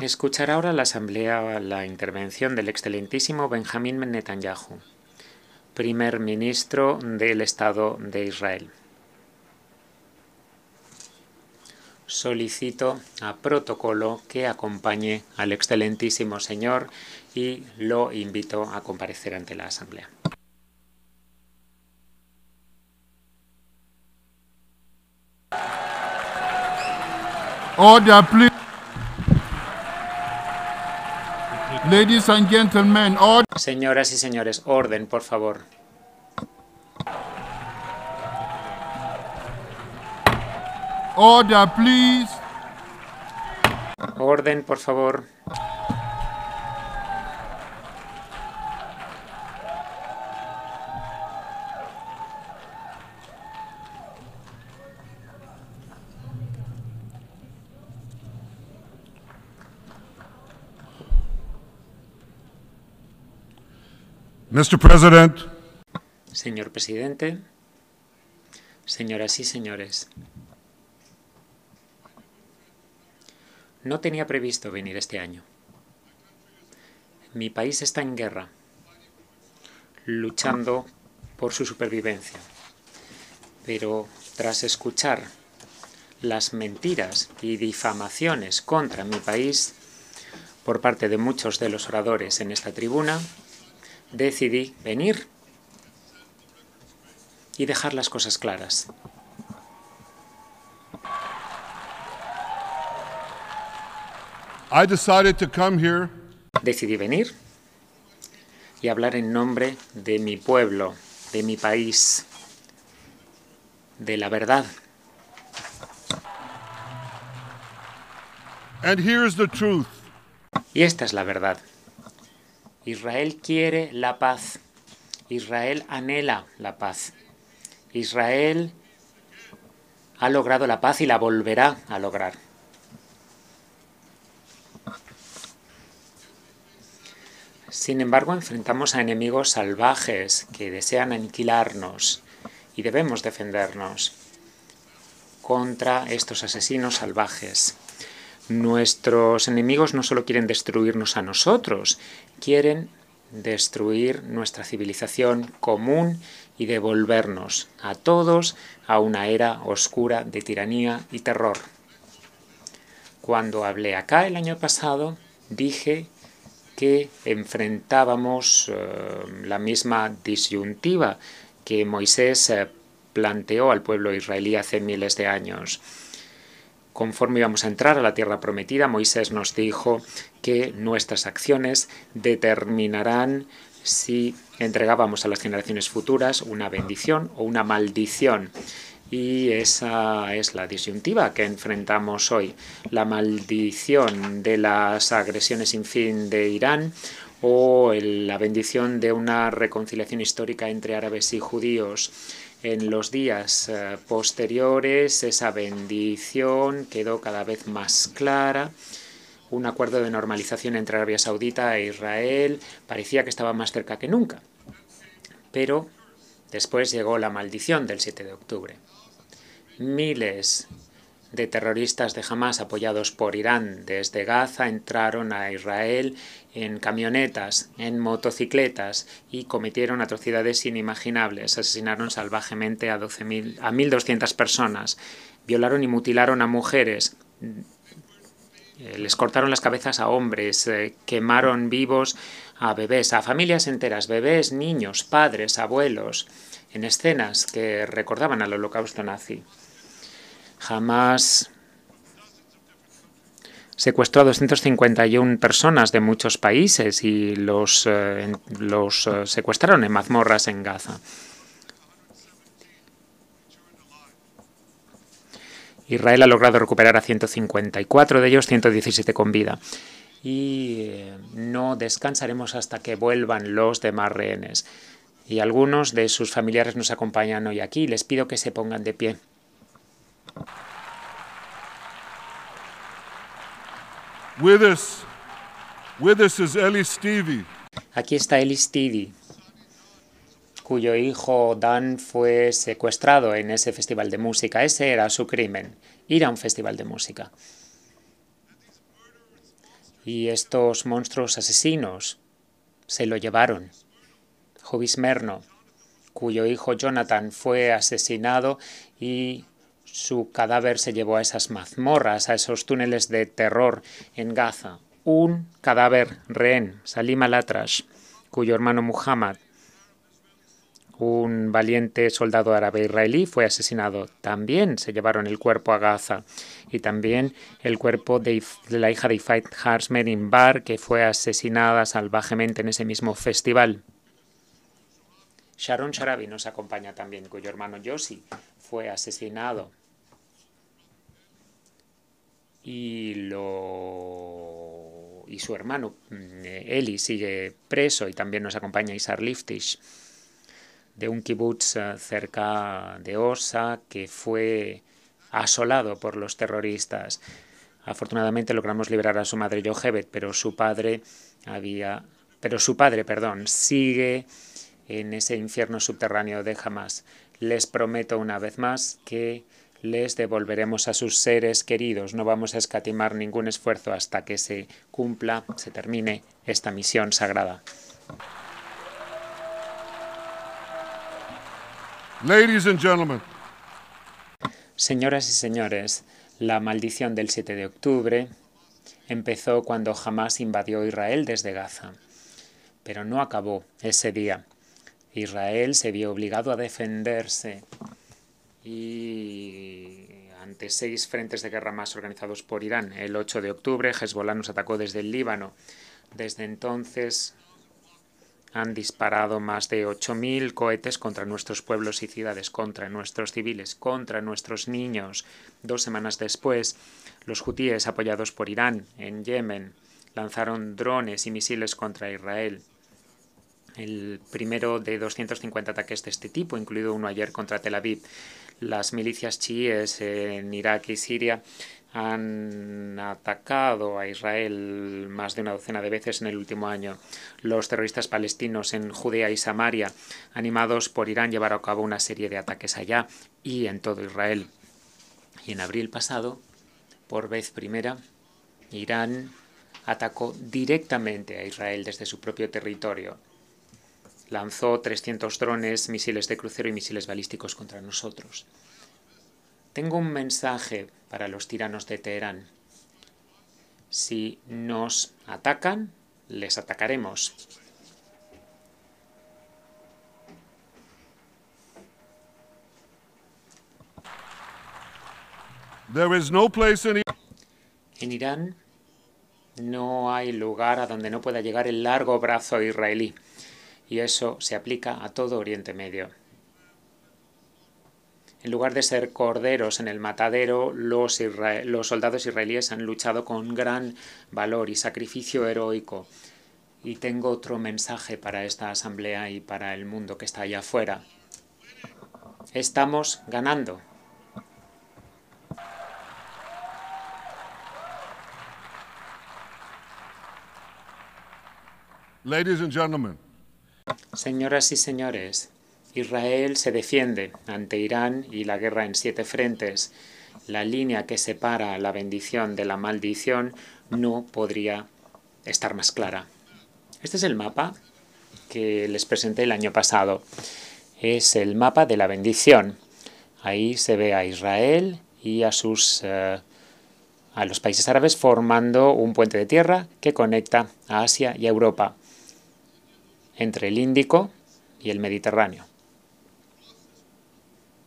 Escuchará ahora la Asamblea la intervención del excelentísimo Benjamín Netanyahu, primer ministro del Estado de Israel. Solicito a protocolo que acompañe al excelentísimo señor y lo invito a comparecer ante la Asamblea. Order, please. Ladies and gentlemen, order. Señoras y señores, orden, por favor. Order, please. Orden, por favor. Señor presidente, señoras y señores. No tenía previsto venir este año. Mi país está en guerra, luchando por su supervivencia. Pero tras escuchar las mentiras y difamaciones contra mi país por parte de muchos de los oradores en esta tribuna, decidí venir y dejar las cosas claras. Decidí venir y hablar en nombre de mi pueblo, de mi país, de la verdad. And the truth. Y esta es la verdad. Israel quiere la paz. Israel anhela la paz. Israel ha logrado la paz y la volverá a lograr. Sin embargo, enfrentamos a enemigos salvajes que desean aniquilarnos y debemos defendernos contra estos asesinos salvajes. Nuestros enemigos no solo quieren destruirnos a nosotros, quieren destruir nuestra civilización común y devolvernos a todos a una era oscura de tiranía y terror. Cuando hablé acá el año pasado, dije que enfrentábamos eh, la misma disyuntiva que Moisés eh, planteó al pueblo israelí hace miles de años. Conforme íbamos a entrar a la tierra prometida, Moisés nos dijo que nuestras acciones determinarán si entregábamos a las generaciones futuras una bendición o una maldición. Y esa es la disyuntiva que enfrentamos hoy. La maldición de las agresiones sin fin de Irán o la bendición de una reconciliación histórica entre árabes y judíos. En los días eh, posteriores esa bendición quedó cada vez más clara. Un acuerdo de normalización entre Arabia Saudita e Israel parecía que estaba más cerca que nunca. Pero después llegó la maldición del 7 de octubre. Miles de terroristas de Hamas apoyados por Irán desde Gaza entraron a Israel en camionetas, en motocicletas y cometieron atrocidades inimaginables. Asesinaron salvajemente a, a 1.200 personas, violaron y mutilaron a mujeres, eh, les cortaron las cabezas a hombres, eh, quemaron vivos a bebés, a familias enteras, bebés, niños, padres, abuelos, en escenas que recordaban al holocausto nazi. Jamás secuestró a 251 personas de muchos países y los, eh, los eh, secuestraron en mazmorras en Gaza. Israel ha logrado recuperar a 154 de ellos, 117 con vida. Y eh, no descansaremos hasta que vuelvan los demás rehenes. Y algunos de sus familiares nos acompañan hoy aquí. Les pido que se pongan de pie. Aquí está Ellie Stevie, cuyo hijo Dan fue secuestrado en ese festival de música. Ese era su crimen, ir a un festival de música. Y estos monstruos asesinos se lo llevaron. Merno, cuyo hijo Jonathan fue asesinado y su cadáver se llevó a esas mazmorras, a esos túneles de terror en Gaza. Un cadáver rehén, Salim al-Atrash, cuyo hermano Muhammad, un valiente soldado árabe israelí, fue asesinado. También se llevaron el cuerpo a Gaza y también el cuerpo de, la hija de Ifait Harsmer Bar, que fue asesinada salvajemente en ese mismo festival. Sharon Sharabi nos acompaña también, cuyo hermano Yossi fue asesinado y lo y su hermano mm, Eli sigue preso y también nos acompaña Isar Liftish de un kibutz eh, cerca de Osa que fue asolado por los terroristas. Afortunadamente logramos liberar a su madre Yohebet, pero su padre había pero su padre, perdón, sigue en ese infierno subterráneo de Hamas. Les prometo una vez más que les devolveremos a sus seres queridos. No vamos a escatimar ningún esfuerzo hasta que se cumpla, se termine esta misión sagrada. Señoras y señores, la maldición del 7 de octubre empezó cuando Hamas invadió Israel desde Gaza, pero no acabó ese día. Israel se vio obligado a defenderse y ante seis frentes de guerra más organizados por Irán. El 8 de octubre, Hezbollah nos atacó desde el Líbano. Desde entonces han disparado más de 8.000 cohetes contra nuestros pueblos y ciudades, contra nuestros civiles, contra nuestros niños. Dos semanas después, los hutíes, apoyados por Irán en Yemen, lanzaron drones y misiles contra Israel. El primero de 250 ataques de este tipo, incluido uno ayer contra Tel Aviv las milicias chiíes en Irak y Siria han atacado a Israel más de una docena de veces en el último año. Los terroristas palestinos en Judea y Samaria, animados por Irán, llevaron a cabo una serie de ataques allá y en todo Israel. Y en abril pasado, por vez primera, Irán atacó directamente a Israel desde su propio territorio lanzó 300 drones, misiles de crucero y misiles balísticos contra nosotros. Tengo un mensaje para los tiranos de Teherán. Si nos atacan, les atacaremos. There is no place in... En Irán no hay lugar a donde no pueda llegar el largo brazo israelí y eso se aplica a todo Oriente Medio. En lugar de ser corderos en el matadero, los, soldados israelíes han luchado con gran valor y sacrificio heroico. Y tengo otro mensaje para esta asamblea y para el mundo que está allá afuera. Estamos ganando. Ladies and gentlemen. Señoras y señores, Israel se defiende ante Irán y la guerra en siete frentes. La línea que separa la bendición de la maldición no podría estar más clara. Este es el mapa que les presenté el año pasado. Es el mapa de la bendición. Ahí se ve a Israel y a sus eh, a los países árabes formando un puente de tierra que conecta a Asia y a Europa entre el Índico y el Mediterráneo.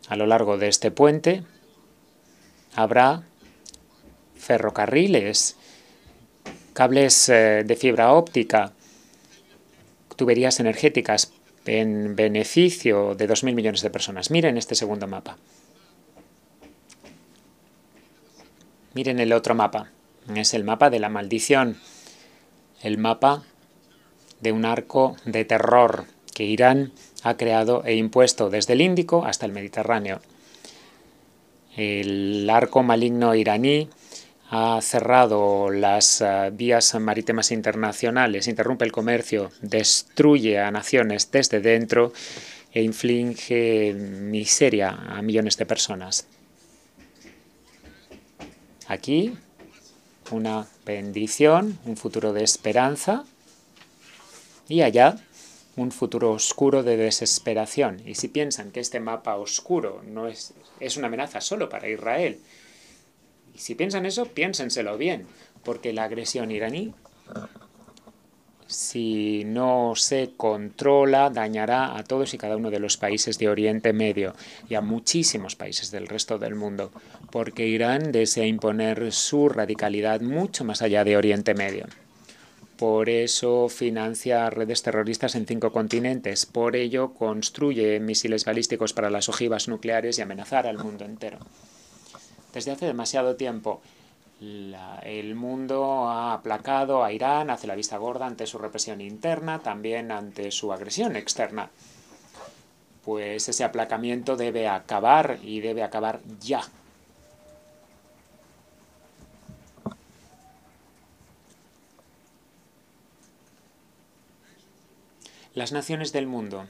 A lo largo de este puente habrá ferrocarriles, cables eh, de fibra óptica, tuberías energéticas en beneficio de 2.000 millones de personas. Miren este segundo mapa. Miren el otro mapa. Es el mapa de la maldición. El mapa de un arco de terror que Irán ha creado e impuesto desde el Índico hasta el Mediterráneo. El arco maligno iraní ha cerrado las eh, vías marítimas internacionales, interrumpe el comercio, destruye a naciones desde dentro e inflige miseria a millones de personas. Aquí una bendición, un futuro de esperanza y allá un futuro oscuro de desesperación. Y si piensan que este mapa oscuro no es, es una amenaza solo para Israel, y si piensan eso, piénsenselo bien, porque la agresión iraní, si no se controla, dañará a todos y cada uno de los países de Oriente Medio y a muchísimos países del resto del mundo, porque Irán desea imponer su radicalidad mucho más allá de Oriente Medio. Por eso financia redes terroristas en cinco continentes. Por ello construye misiles balísticos para las ojivas nucleares y amenazar al mundo entero. Desde hace demasiado tiempo, el mundo ha aplacado a Irán, hace la vista gorda ante su represión interna, también ante su agresión externa. Pues ese aplacamiento debe acabar y debe acabar ya. Las naciones del mundo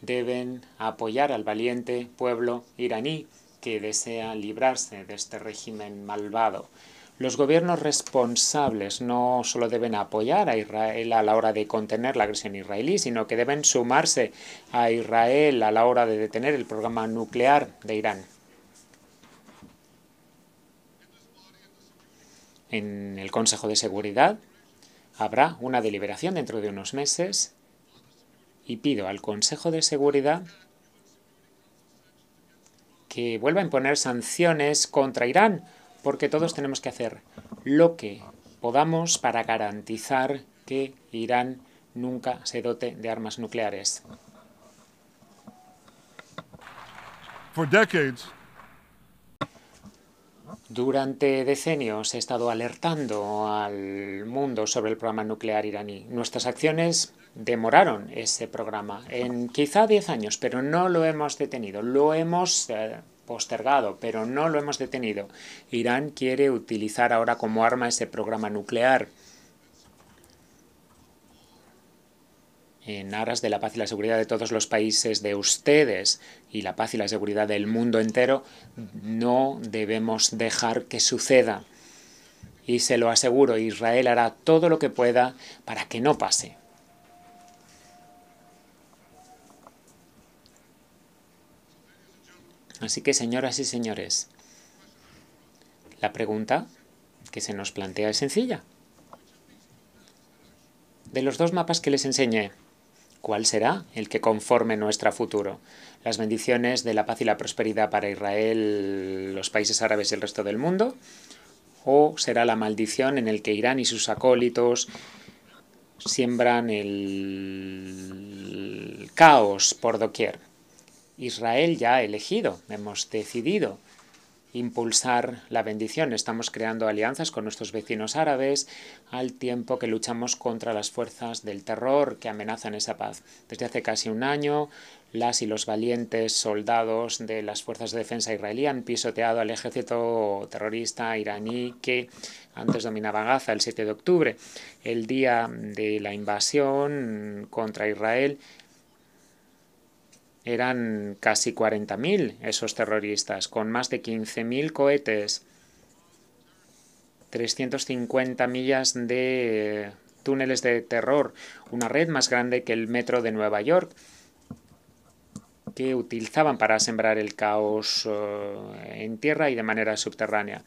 deben apoyar al valiente pueblo iraní que desea librarse de este régimen malvado. Los gobiernos responsables no solo deben apoyar a Israel a la hora de contener la agresión israelí, sino que deben sumarse a Israel a la hora de detener el programa nuclear de Irán. En el Consejo de Seguridad habrá una deliberación dentro de unos meses y pido al Consejo de Seguridad que vuelva a imponer sanciones contra Irán, porque todos tenemos que hacer lo que podamos para garantizar que Irán nunca se dote de armas nucleares. Durante decenios he estado alertando al mundo sobre el programa nuclear iraní. Nuestras acciones demoraron ese programa en quizá 10 años, pero no lo hemos detenido, lo hemos eh, postergado, pero no lo hemos detenido. Irán quiere utilizar ahora como arma ese programa nuclear en aras de la paz y la seguridad de todos los países de ustedes y la paz y la seguridad del mundo entero, no debemos dejar que suceda. Y se lo aseguro, Israel hará todo lo que pueda para que no pase. Así que, señoras y señores, la pregunta que se nos plantea es sencilla. De los dos mapas que les enseñé, ¿cuál será el que conforme nuestro futuro? Las bendiciones de la paz y la prosperidad para Israel, los países árabes y el resto del mundo, o será la maldición en el que Irán y sus acólitos siembran el caos por doquier. Israel ya ha elegido, hemos decidido impulsar la bendición. Estamos creando alianzas con nuestros vecinos árabes al tiempo que luchamos contra las fuerzas del terror que amenazan esa paz. Desde hace casi un año, las y los valientes soldados de las fuerzas de defensa israelí han pisoteado al ejército terrorista iraní que antes dominaba Gaza el 7 de octubre. El día de la invasión contra Israel, eran casi 40.000 esos terroristas, con más de 15.000 cohetes, 350 millas de túneles de terror, una red más grande que el metro de Nueva York, que utilizaban para sembrar el caos eh, en tierra y de manera subterránea.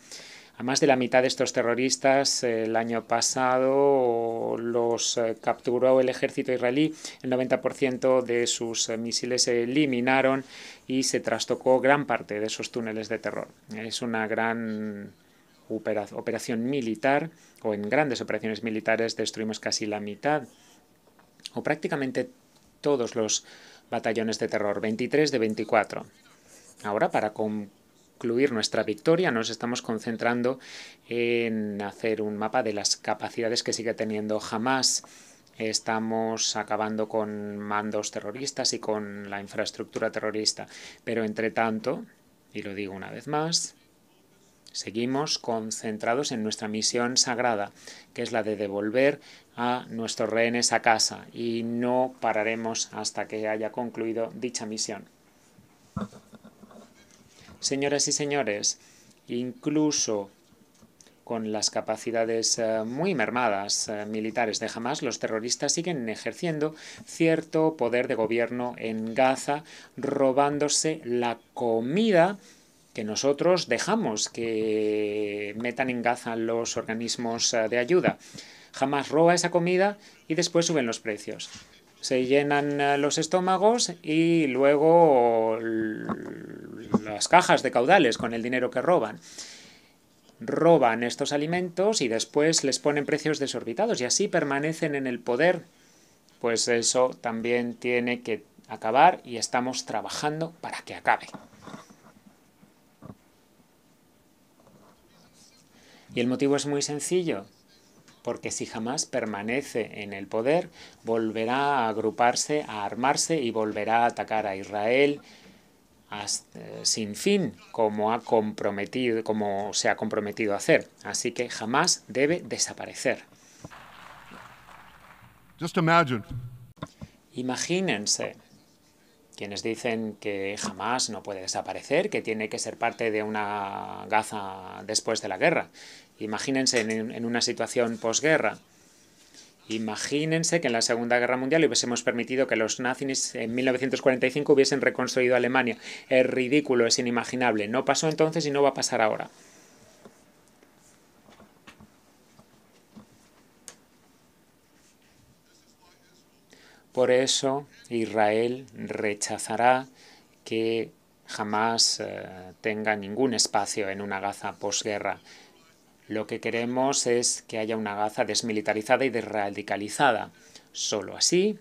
A más de la mitad de estos terroristas eh, el año pasado los eh, capturó el ejército israelí, el 90% de sus eh, misiles se eliminaron y se trastocó gran parte de esos túneles de terror. Es una gran operación militar o en grandes operaciones militares destruimos casi la mitad o prácticamente todos los batallones de terror, 23 de 24. Ahora, para con concluir nuestra victoria, nos estamos concentrando en hacer un mapa de las capacidades que sigue teniendo Jamás Estamos acabando con mandos terroristas y con la infraestructura terrorista. Pero entre tanto, y lo digo una vez más, seguimos concentrados en nuestra misión sagrada, que es la de devolver a nuestros rehenes a casa, y no pararemos hasta que haya concluido dicha misión. Señoras y señores, incluso con las capacidades eh, muy mermadas eh, militares de Hamas, los terroristas siguen ejerciendo cierto poder de gobierno en Gaza, robándose la comida que nosotros dejamos que metan en Gaza los organismos eh, de ayuda. Hamas roba esa comida y después suben los precios se llenan eh, los estómagos y luego las cajas de caudales con el dinero que roban. Roban estos alimentos y después les ponen precios desorbitados y así permanecen en el poder. Pues eso también tiene que acabar y estamos trabajando para que acabe. Y el motivo es muy sencillo porque si jamás permanece en el poder, volverá a agruparse, a armarse y volverá a atacar a Israel eh, sin fin, como, ha comprometido, como se ha comprometido a hacer. Así que jamás debe desaparecer. Imagínense quienes dicen que jamás no puede desaparecer, que tiene que ser parte de una Gaza después de la guerra. Imagínense en, una situación posguerra. Imagínense que en la Segunda Guerra Mundial hubiésemos permitido que los nazis en 1945 hubiesen reconstruido Alemania. Es ridículo, es inimaginable. No pasó entonces y no va a pasar ahora. Por eso Israel rechazará que jamás eh, tenga ningún espacio en una Gaza posguerra. Lo que queremos es que haya una Gaza desmilitarizada y desradicalizada. Solo así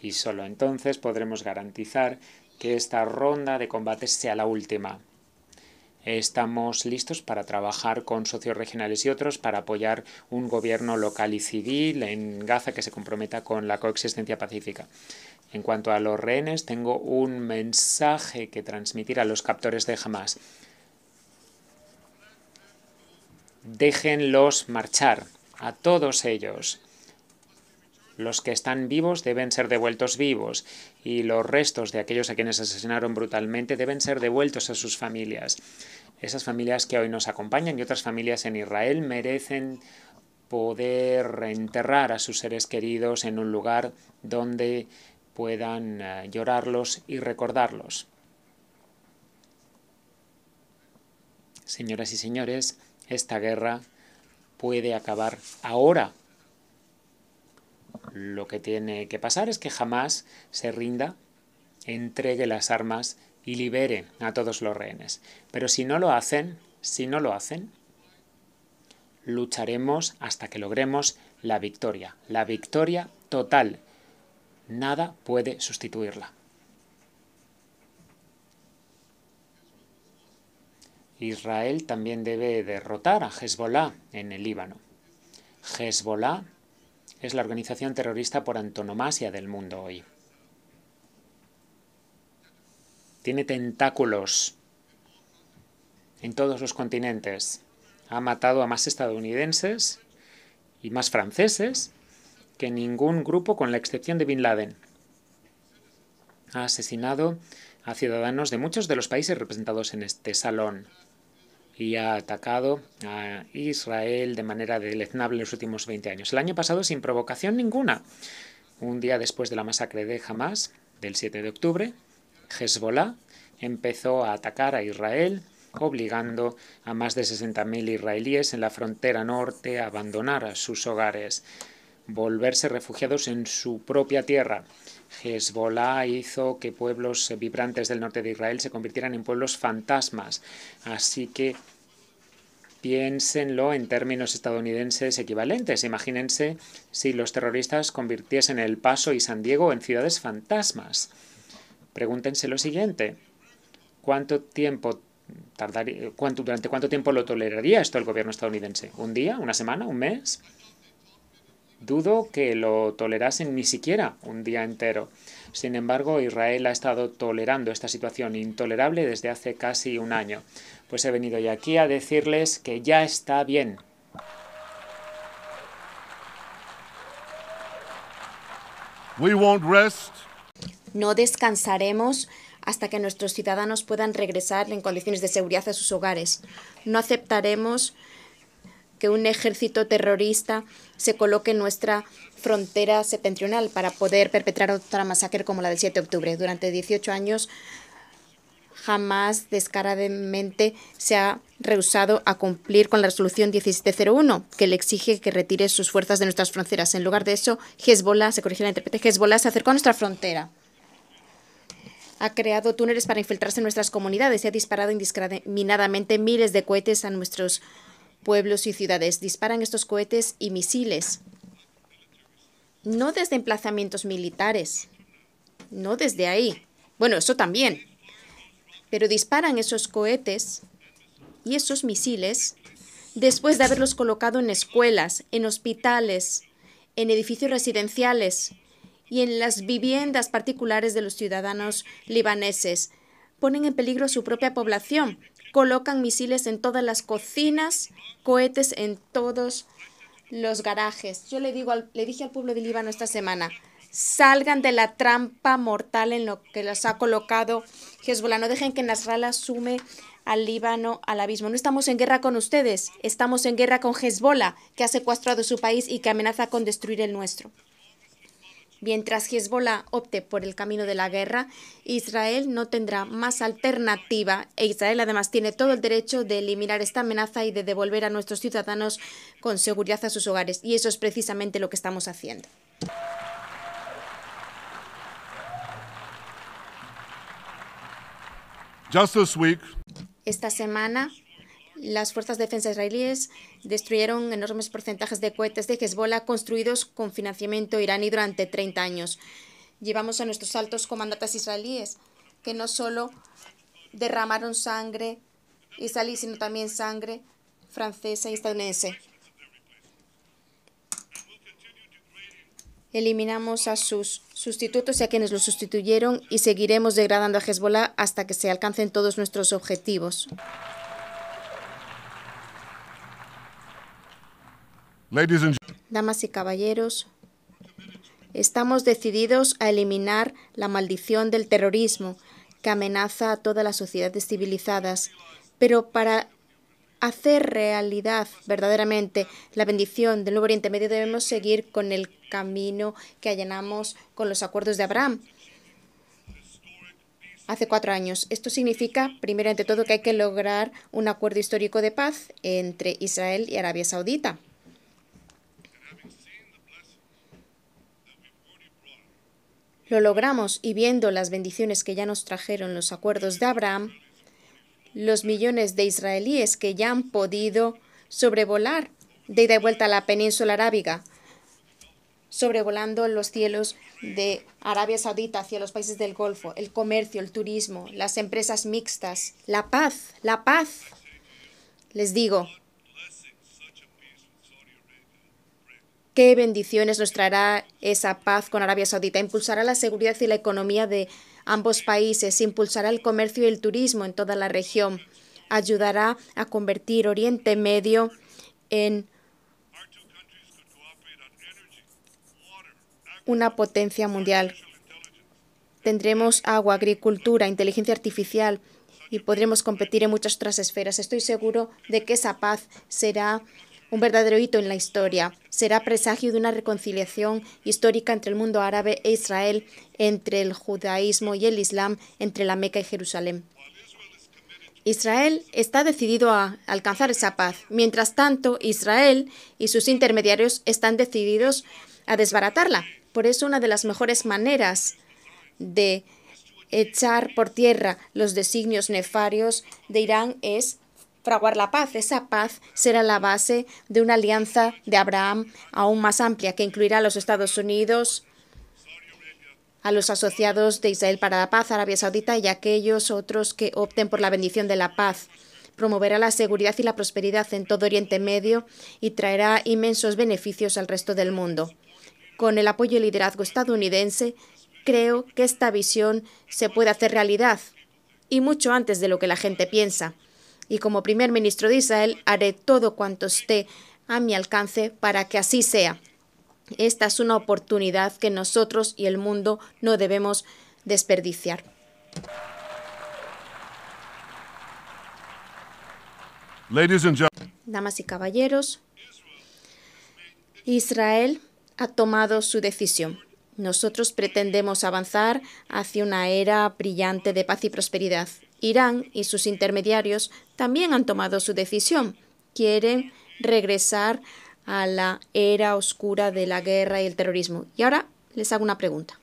y solo entonces podremos garantizar que esta ronda de combates sea la última. Estamos listos para trabajar con socios regionales y otros para apoyar un gobierno local y civil en Gaza que se comprometa con la coexistencia pacífica. En cuanto a los rehenes, tengo un mensaje que transmitir a los captores de Hamas déjenlos marchar, a todos ellos. Los que están vivos deben ser devueltos vivos y los restos de aquellos a quienes asesinaron brutalmente deben ser devueltos a sus familias. Esas familias que hoy nos acompañan y otras familias en Israel merecen poder enterrar a sus seres queridos en un lugar donde puedan eh, llorarlos y recordarlos. Señoras y señores, esta guerra puede acabar ahora. Lo que tiene que pasar es que jamás se rinda, entregue las armas y libere a todos los rehenes. Pero si no lo hacen, si no lo hacen, lucharemos hasta que logremos la victoria, la victoria total. Nada puede sustituirla. Israel también debe derrotar a Hezbollah en el Líbano. Hezbollah es la organización terrorista por antonomasia del mundo hoy. Tiene tentáculos en todos los continentes. Ha matado a más estadounidenses y más franceses que ningún grupo con la excepción de Bin Laden. Ha asesinado a ciudadanos de muchos de los países representados en este salón y ha atacado a Israel de manera deleznable los últimos 20 años. El año pasado sin provocación ninguna. Un día después de la masacre de Hamas, del 7 de octubre, Hezbollah empezó a atacar a Israel, obligando a más de 60.000 israelíes en la frontera norte a abandonar sus hogares, volverse refugiados en su propia tierra. Hezbollah hizo que pueblos vibrantes del norte de Israel se convirtieran en pueblos fantasmas. Así que piénsenlo en términos estadounidenses equivalentes. Imagínense si los terroristas convirtiesen El Paso y San Diego en ciudades fantasmas. Pregúntense lo siguiente. ¿Cuánto tiempo durante cuánto tiempo lo toleraría esto el gobierno estadounidense? ¿Un día? ¿Una semana? ¿Un mes? Dudo que lo tolerasen ni siquiera un día entero. Sin embargo, Israel ha estado tolerando esta situación intolerable desde hace casi un año. Pues he venido hoy aquí a decirles que ya está bien. No descansaremos hasta que nuestros ciudadanos puedan regresar en condiciones de seguridad a sus hogares. No aceptaremos que un ejército terrorista se coloque en nuestra frontera septentrional para poder perpetrar otra masacre como la del 7 de octubre. Durante 18 años jamás descaradamente se ha rehusado a cumplir con la resolución 1701, que le exige que retire sus fuerzas de nuestras fronteras. En lugar de eso, Hezbollah, se corrige la intérprete, Hezbollah se acercó a nuestra frontera. Ha creado túneles para infiltrarse en nuestras comunidades y ha disparado indiscriminadamente miles de cohetes a nuestros pueblos y ciudades. Disparan estos cohetes y misiles. No desde emplazamientos militares. No desde ahí. Bueno, eso también. Pero disparan esos cohetes y esos misiles después de haberlos colocado en escuelas, en hospitales, en edificios residenciales y en las viviendas particulares de los ciudadanos libaneses. Ponen en peligro a su propia población Colocan misiles en todas las cocinas, cohetes en todos los garajes. Yo le, digo le dije al pueblo de Líbano esta semana, salgan de la trampa mortal en lo que las ha colocado Hezbollah. No dejen que Nasrallah sume al Líbano al abismo. No estamos en guerra con ustedes, estamos en guerra con Hezbollah, que ha secuestrado su país y que amenaza con destruir el nuestro. Mientras Hezbollah opte por el camino de la guerra, Israel no tendrá más alternativa e Israel además tiene todo el derecho de eliminar esta amenaza y de devolver a nuestros ciudadanos con seguridad a sus hogares. Y eso es precisamente lo que estamos haciendo. Esta semana las fuerzas de defensa israelíes destruyeron enormes porcentajes de cohetes de Hezbollah construidos con financiamiento iraní durante 30 años. Llevamos a nuestros altos comandantes israelíes que no solo derramaron sangre israelí, sino también sangre francesa y estadounidense. Eliminamos a sus sustitutos y a quienes los sustituyeron y seguiremos degradando a Hezbollah hasta que se alcancen todos nuestros objetivos. Damas y caballeros, estamos decididos a eliminar la maldición del terrorismo que amenaza a todas las sociedades civilizadas. Pero para hacer realidad verdaderamente la bendición del Nuevo Oriente Medio debemos seguir con el camino que allanamos con los acuerdos de Abraham hace cuatro años. Esto significa, primero ante todo, que hay que lograr un acuerdo histórico de paz entre Israel y Arabia Saudita. Lo logramos y viendo las bendiciones que ya nos trajeron los acuerdos de Abraham, los millones de israelíes que ya han podido sobrevolar de ida y vuelta a la península arábiga, sobrevolando los cielos de Arabia Saudita hacia los países del Golfo, el comercio, el turismo, las empresas mixtas, la paz, la paz. Les digo, qué bendiciones nos traerá esa paz con Arabia Saudita. Impulsará la seguridad y la economía de ambos países, impulsará el comercio y el turismo en toda la región, ayudará a convertir Oriente Medio en una potencia mundial. Tendremos agua, agricultura, inteligencia artificial y podremos competir en muchas otras esferas. Estoy seguro de que esa paz será un verdadero hito en la historia. Será presagio de una reconciliación histórica entre el mundo árabe e Israel, entre el judaísmo y el islam, entre la Meca y Jerusalén. Israel está decidido a alcanzar esa paz. Mientras tanto, Israel y sus intermediarios están decididos a desbaratarla. Por eso, una de las mejores maneras de echar por tierra los designios nefarios de Irán es fraguar la paz. Esa paz será la base de una alianza de Abraham aún más amplia que incluirá a los Estados Unidos, a los asociados de Israel para la paz, Arabia Saudita y aquellos otros que opten por la bendición de la paz. Promoverá la seguridad y la prosperidad en todo Oriente Medio y traerá inmensos beneficios al resto del mundo. Con el apoyo y liderazgo estadounidense, creo que esta visión se puede hacer realidad y mucho antes de lo que la gente piensa y como primer ministro de Israel haré todo cuanto esté a mi alcance para que así sea. Esta es una oportunidad que nosotros y el mundo no debemos desperdiciar. Damas y caballeros, Israel ha tomado su decisión. Nosotros pretendemos avanzar hacia una era brillante de paz y prosperidad. Irán y sus intermediarios también han tomado su decisión. Quieren regresar a la era oscura de la guerra y el terrorismo. Y ahora les hago una pregunta.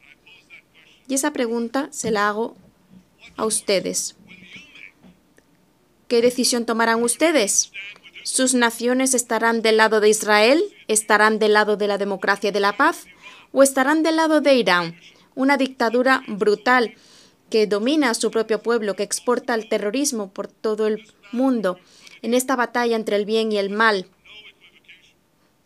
Y esa pregunta se la hago a ustedes. ¿Qué decisión tomarán ustedes? ¿Sus naciones estarán del lado de Israel? ¿Estarán del lado de la democracia y de la paz? ¿O estarán del lado de Irán? Una dictadura brutal que domina a su propio pueblo, que exporta el terrorismo por todo el mundo. En esta batalla entre el bien y el mal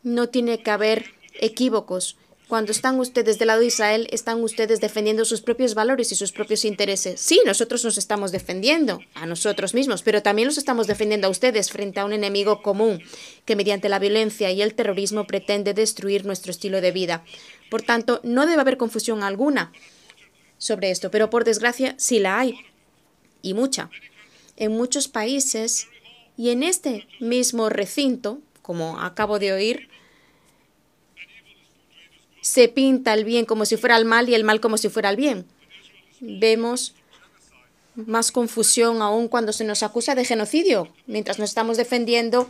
no tiene que haber equívocos. Cuando están ustedes del lado de Israel, están ustedes defendiendo sus propios valores y sus propios intereses. Sí, nosotros nos estamos defendiendo a nosotros mismos, pero también los estamos defendiendo a ustedes frente a un enemigo común que mediante la violencia y el terrorismo pretende destruir nuestro estilo de vida. Por tanto, no debe haber confusión alguna sobre esto, pero por desgracia sí la hay, y mucha. En muchos países y en este mismo recinto, como acabo de oír, se pinta el bien como si fuera el mal y el mal como si fuera el bien. Vemos más confusión aún cuando se nos acusa de genocidio, mientras nos estamos defendiendo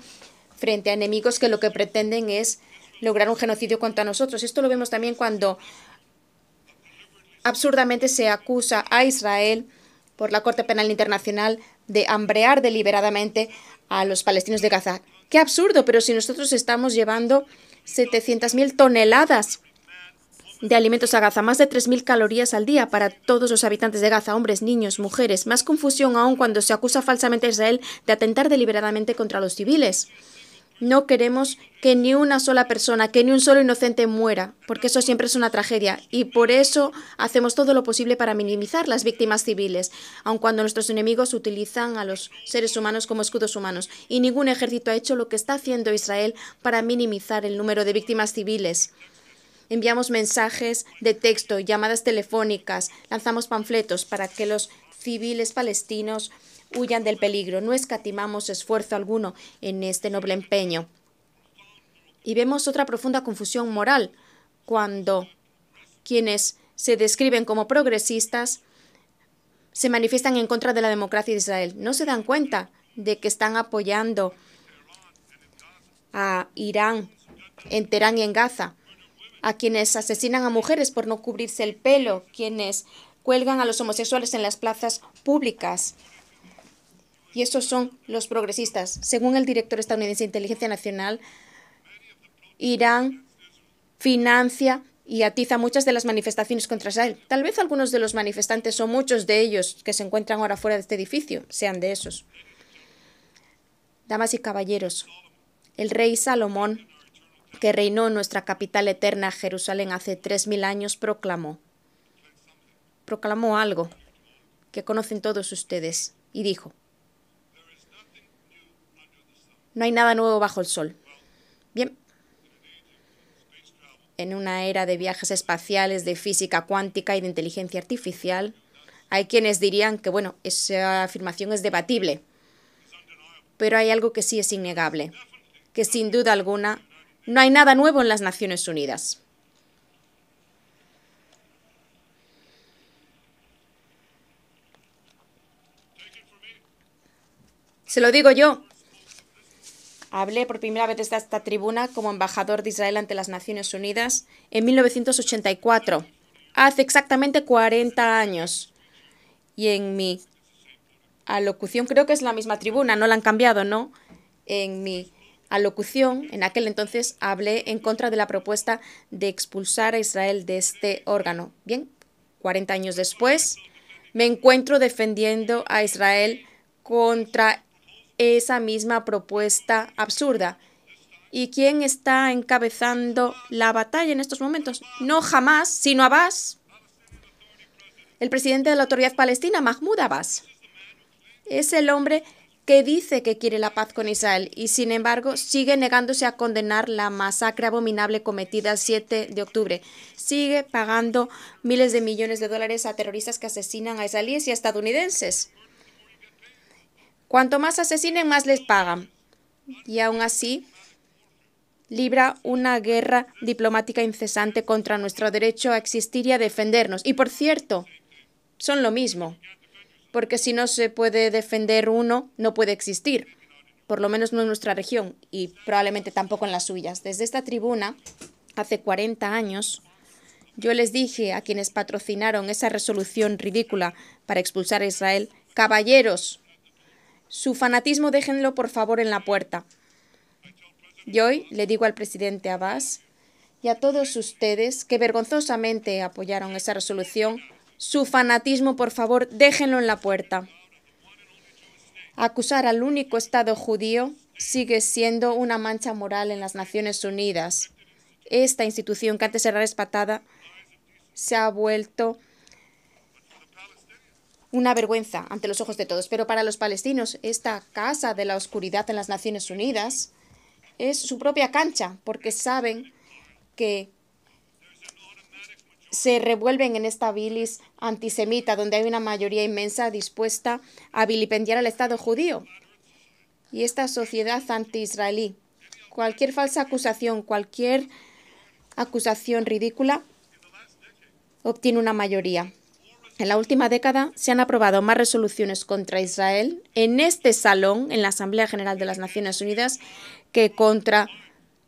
frente a enemigos que lo que pretenden es lograr un genocidio contra nosotros. Esto lo vemos también cuando absurdamente se acusa a Israel por la Corte Penal Internacional de hambrear deliberadamente a los palestinos de Gaza. Qué absurdo, pero si nosotros estamos llevando 700.000 toneladas de alimentos a Gaza, más de 3.000 calorías al día para todos los habitantes de Gaza, hombres, niños, mujeres. Más confusión aún cuando se acusa falsamente a Israel de atentar deliberadamente contra los civiles. No queremos que ni una sola persona, que ni un solo inocente muera, porque eso siempre es una tragedia. Y por eso hacemos todo lo posible para minimizar las víctimas civiles, aun cuando nuestros enemigos utilizan a los seres humanos como escudos humanos. Y ningún ejército ha hecho lo que está haciendo Israel para minimizar el número de víctimas civiles. Enviamos mensajes de texto, llamadas telefónicas, lanzamos panfletos para que los civiles palestinos huyan del peligro. No escatimamos esfuerzo alguno en este noble empeño. Y vemos otra profunda confusión moral cuando quienes se describen como progresistas se manifiestan en contra de la democracia de Israel. No se dan cuenta de que están apoyando a Irán en Teherán y en Gaza, a quienes asesinan a mujeres por no cubrirse el pelo, quienes cuelgan a los homosexuales en las plazas públicas, y esos son los progresistas. Según el director estadounidense de Inteligencia Nacional, Irán financia y atiza muchas de las manifestaciones contra Israel. Tal vez algunos de los manifestantes o muchos de ellos que se encuentran ahora fuera de este edificio sean de esos. Damas y caballeros, el rey Salomón, que reinó en nuestra capital eterna Jerusalén hace 3.000 años, proclamó, proclamó algo que conocen todos ustedes y dijo, no hay nada nuevo bajo el sol. Bien. En una era de viajes espaciales, de física cuántica y de inteligencia artificial, hay quienes dirían que, bueno, esa afirmación es debatible. Pero hay algo que sí es innegable, que sin duda alguna no hay nada nuevo en las Naciones Unidas. Se lo digo yo, Hablé por primera vez desde esta tribuna como embajador de Israel ante las Naciones Unidas en 1984, hace exactamente 40 años. Y en mi alocución, creo que es la misma tribuna, no la han cambiado, ¿no? En mi alocución, en aquel entonces, hablé en contra de la propuesta de expulsar a Israel de este órgano. Bien, 40 años después, me encuentro defendiendo a Israel contra esa misma propuesta absurda. ¿Y quién está encabezando la batalla en estos momentos? No jamás, sino Abbas, el presidente de la autoridad palestina, Mahmoud Abbas. Es el hombre que dice que quiere la paz con Israel y, sin embargo, sigue negándose a condenar la masacre abominable cometida el 7 de octubre. Sigue pagando miles de millones de dólares a terroristas que asesinan a israelíes y a estadounidenses. Cuanto más asesinen, más les pagan. Y aún así, libra una guerra diplomática incesante contra nuestro derecho a existir y a defendernos. Y por cierto, son lo mismo, porque si no se puede defender uno, no puede existir, por lo menos no en nuestra región y probablemente tampoco en las suyas. Desde esta tribuna, hace 40 años, yo les dije a quienes patrocinaron esa resolución ridícula para expulsar a Israel, caballeros, su fanatismo déjenlo por favor en la puerta. Y hoy le digo al presidente Abbas y a todos ustedes que vergonzosamente apoyaron esa resolución, su fanatismo por favor déjenlo en la puerta. Acusar al único Estado judío sigue siendo una mancha moral en las Naciones Unidas. Esta institución que antes era respetada se ha vuelto una vergüenza ante los ojos de todos. Pero para los palestinos, esta casa de la oscuridad en las Naciones Unidas es su propia cancha, porque saben que se revuelven en esta bilis antisemita, donde hay una mayoría inmensa dispuesta a vilipendiar al Estado judío y esta sociedad anti-israelí. Cualquier falsa acusación, cualquier acusación ridícula, obtiene una mayoría. En la última década se han aprobado más resoluciones contra Israel en este salón, en la Asamblea General de las Naciones Unidas, que contra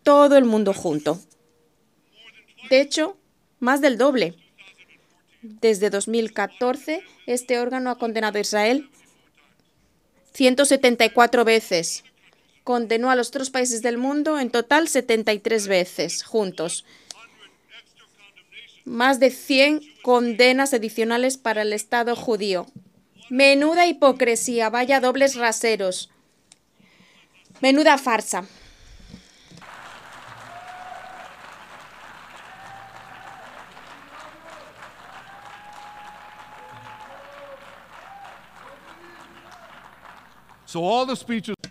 todo el mundo junto. De hecho, más del doble. Desde 2014, este órgano ha condenado a Israel 174 veces. Condenó a los otros países del mundo en total 73 veces juntos más de 100 condenas adicionales para el Estado judío. Menuda hipocresía, vaya dobles raseros. Menuda farsa.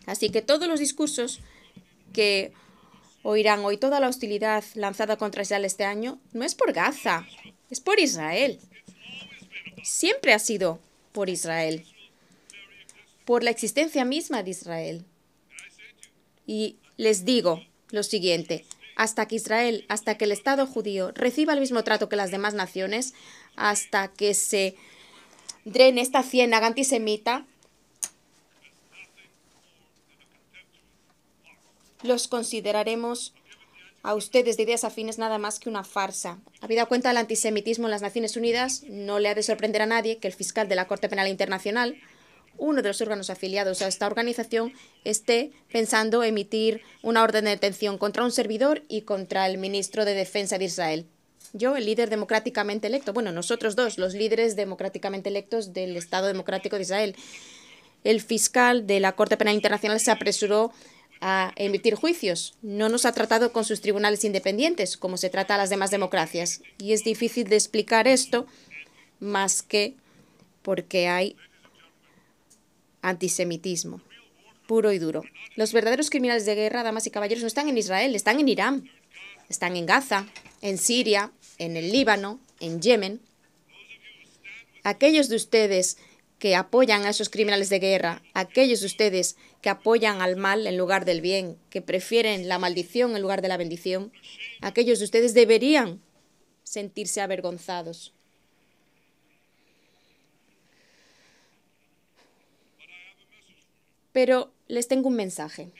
Así que todos los discursos que Irán, hoy toda la hostilidad lanzada contra Israel este año no es por Gaza, es por Israel. Siempre ha sido por Israel, por la existencia misma de Israel. Y les digo lo siguiente, hasta que Israel, hasta que el Estado judío reciba el mismo trato que las demás naciones, hasta que se drene esta ciénaga antisemita, los consideraremos a ustedes de ideas afines nada más que una farsa. Habida cuenta del antisemitismo en las Naciones Unidas, no le ha de sorprender a nadie que el fiscal de la Corte Penal Internacional, uno de los órganos afiliados a esta organización, esté pensando emitir una orden de detención contra un servidor y contra el ministro de Defensa de Israel. Yo, el líder democráticamente electo, bueno, nosotros dos, los líderes democráticamente electos del Estado Democrático de Israel. El fiscal de la Corte Penal Internacional se apresuró a emitir juicios. No nos ha tratado con sus tribunales independientes, como se trata a las demás democracias. Y es difícil de explicar esto más que porque hay antisemitismo puro y duro. Los verdaderos criminales de guerra, damas y caballeros, no están en Israel, están en Irán, están en Gaza, en Siria, en el Líbano, en Yemen. Aquellos de ustedes que apoyan a esos criminales de guerra, aquellos de ustedes que apoyan al mal en lugar del bien, que prefieren la maldición en lugar de la bendición, aquellos de ustedes deberían sentirse avergonzados. Pero les tengo un mensaje.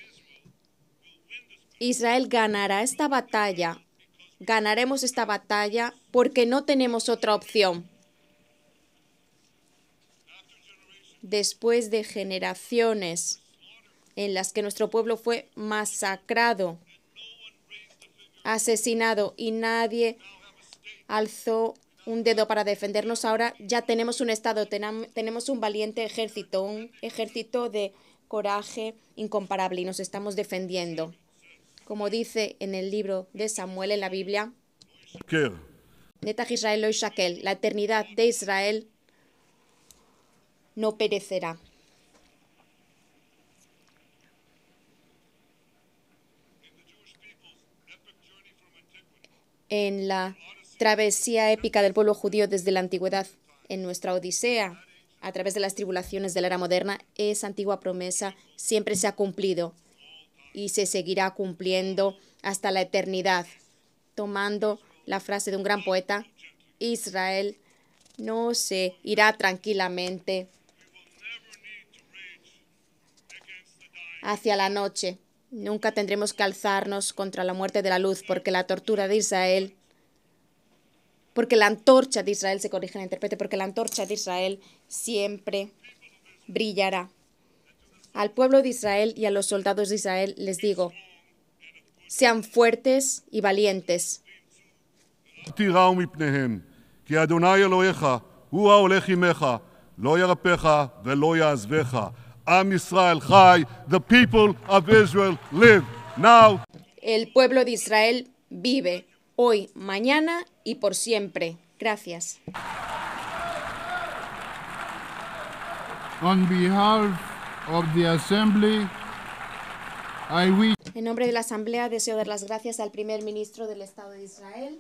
Israel ganará esta batalla. Ganaremos esta batalla porque no tenemos otra opción. después de generaciones en las que nuestro pueblo fue masacrado, asesinado y nadie alzó un dedo para defendernos. Ahora ya tenemos un Estado, tenemos un valiente ejército, un ejército de coraje incomparable y nos estamos defendiendo. Como dice en el libro de Samuel en la Biblia, Netaj Israel la eternidad de Israel no perecerá. En la travesía épica del pueblo judío desde la antigüedad, en nuestra Odisea, a través de las tribulaciones de la era moderna, esa antigua promesa siempre se ha cumplido y se seguirá cumpliendo hasta la eternidad, tomando la frase de un gran poeta, Israel no se irá tranquilamente hacia la noche. Nunca tendremos que alzarnos contra la muerte de la luz, porque la tortura de Israel, porque la antorcha de Israel, se corrige la intérprete, porque la antorcha de Israel siempre brillará. Al pueblo de Israel y a los soldados de Israel les digo, sean fuertes y valientes. El pueblo de Israel vive hoy, mañana y por siempre. Gracias. En nombre de la Asamblea deseo dar las gracias al primer ministro del Estado de Israel.